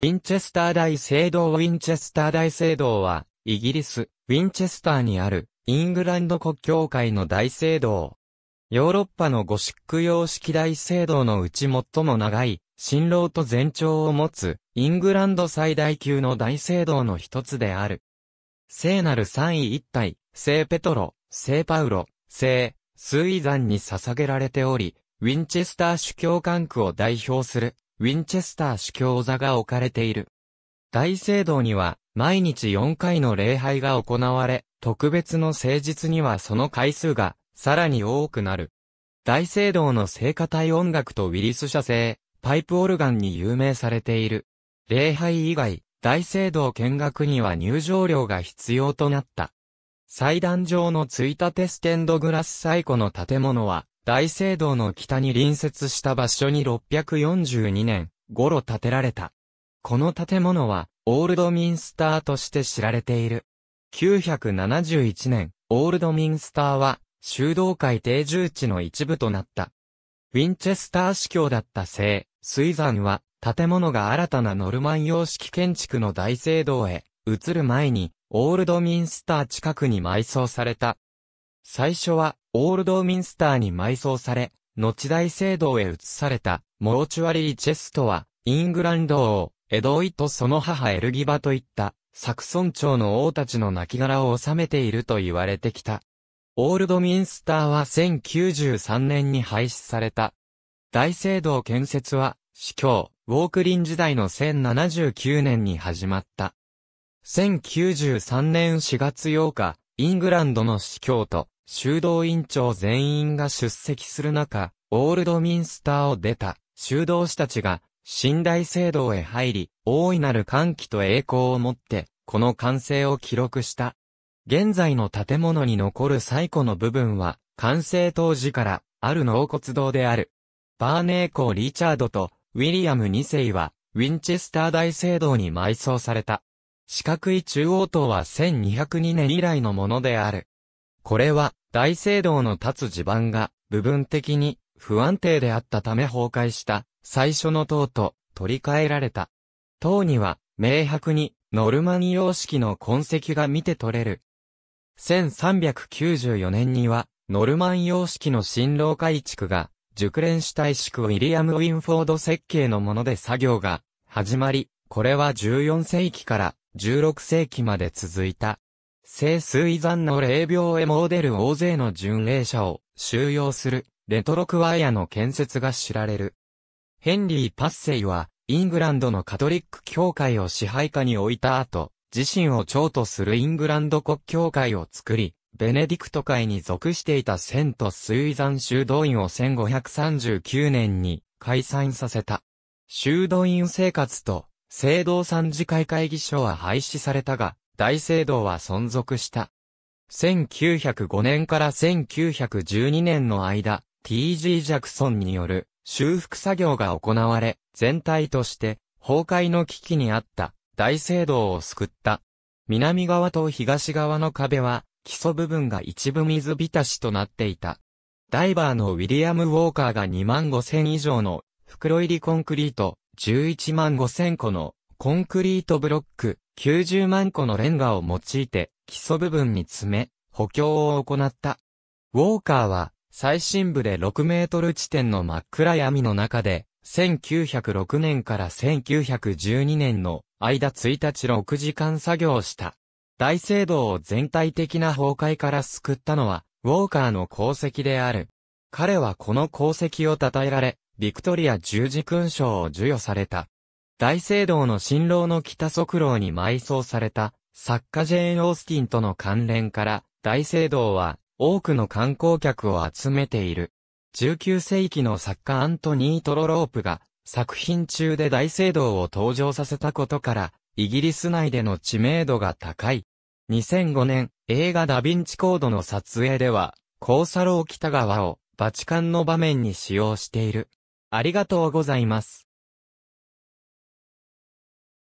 ウィンチェスター大聖堂ウィンチェスター大聖堂は、イギリス、ウィンチェスターにある、イングランド国教会の大聖堂。ヨーロッパのゴシック様式大聖堂のうち最も長い、新郎と全長を持つ、イングランド最大級の大聖堂の一つである。聖なる三位一体、聖ペトロ、聖パウロ、聖、スイザンに捧げられており、ウィンチェスター主教管区を代表するウィンチェスター主教座が置かれている。大聖堂には、毎日4回の礼拝が行われ、特別の聖日にはその回数が、さらに多くなる。大聖堂の聖歌隊音楽とウィリス社製、パイプオルガンに有名されている。礼拝以外、大聖堂見学には入場料が必要となった。祭壇上のついたてステンドグラス最古の建物は、大聖堂の北に隣接した場所に642年、頃建てられた。この建物は、オールドミンスターとして知られている。971年、オールドミンスターは、修道会定住地の一部となった。ウィンチェスター司教だった聖、水山は、建物が新たなノルマン様式建築の大聖堂へ、移る前に、オールドミンスター近くに埋葬された。最初は、オールドミンスターに埋葬され、後大聖堂へ移された、モーチュアリー・チェストは、イングランド王、エドウィとその母エルギバといった、サクソン朝の王たちの亡骸を収めていると言われてきた。オールドミンスターは1093年に廃止された。大聖堂建設は、司教、ウォークリン時代の1079年に始まった。1093年4月8日、イングランドの司教と修道院長全員が出席する中、オールドミンスターを出た修道士たちが寝台聖堂へ入り、大いなる歓喜と栄光をもって、この完成を記録した。現在の建物に残る最古の部分は、完成当時から、ある納骨堂である。バーネー公リチャードと、ウィリアム2世は、ウィンチェスター大聖堂に埋葬された。四角い中央塔は1202年以来のものである。これは、大聖堂の立つ地盤が、部分的に、不安定であったため崩壊した、最初の塔と、取り替えられた。塔には、明白に、ノルマン様式の痕跡が見て取れる。1394年には、ノルマン様式の新郎改築が、熟練した石区ウィリアム・ウィンフォード設計のもので作業が、始まり、これは14世紀から16世紀まで続いた。聖水山の霊廟へモデる大勢の巡礼者を収容するレトロクワイアの建設が知られる。ヘンリー・パッセイは、イングランドのカトリック教会を支配下に置いた後、自身を長とするイングランド国教会を作り、ベネディクト会に属していたセント・水山修道院を1539年に解散させた。修道院生活と聖堂参事会会議所は廃止されたが、大聖堂は存続した。1905年から1912年の間、T.G. ジャクソンによる修復作業が行われ、全体として崩壊の危機にあった大聖堂を救った。南側と東側の壁は基礎部分が一部水浸しとなっていた。ダイバーのウィリアム・ウォーカーが2万5千以上の袋入りコンクリート11万5千個のコンクリートブロック、90万個のレンガを用いて基礎部分に詰め、補強を行った。ウォーカーは最深部で6メートル地点の真っ暗闇の中で、1906年から1912年の間1日6時間作業した。大聖堂を全体的な崩壊から救ったのは、ウォーカーの功績である。彼はこの功績を称えられ、ビクトリア十字勲章を授与された。大聖堂の新郎の北側廊に埋葬された作家ジェーン・オースティンとの関連から大聖堂は多くの観光客を集めている。19世紀の作家アントニー・トロロープが作品中で大聖堂を登場させたことからイギリス内での知名度が高い。2005年映画ダヴィンチコードの撮影ではコーサロー北川をバチカンの場面に使用している。ありがとうございます。